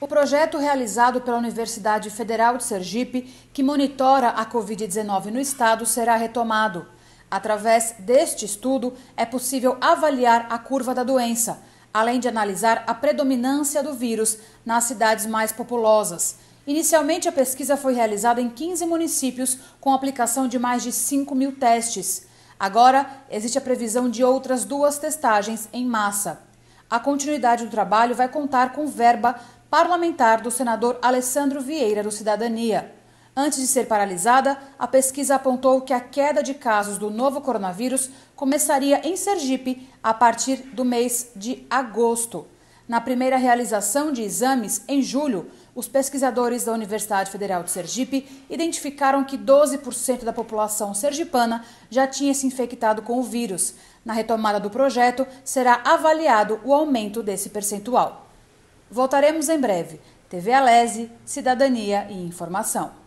O projeto realizado pela Universidade Federal de Sergipe, que monitora a Covid-19 no estado, será retomado. Através deste estudo, é possível avaliar a curva da doença, além de analisar a predominância do vírus nas cidades mais populosas. Inicialmente, a pesquisa foi realizada em 15 municípios, com aplicação de mais de 5 mil testes. Agora, existe a previsão de outras duas testagens em massa. A continuidade do trabalho vai contar com verba parlamentar do senador Alessandro Vieira, do Cidadania. Antes de ser paralisada, a pesquisa apontou que a queda de casos do novo coronavírus começaria em Sergipe a partir do mês de agosto. Na primeira realização de exames, em julho, os pesquisadores da Universidade Federal de Sergipe identificaram que 12% da população sergipana já tinha se infectado com o vírus. Na retomada do projeto, será avaliado o aumento desse percentual. Voltaremos em breve. TV Alese, Cidadania e Informação.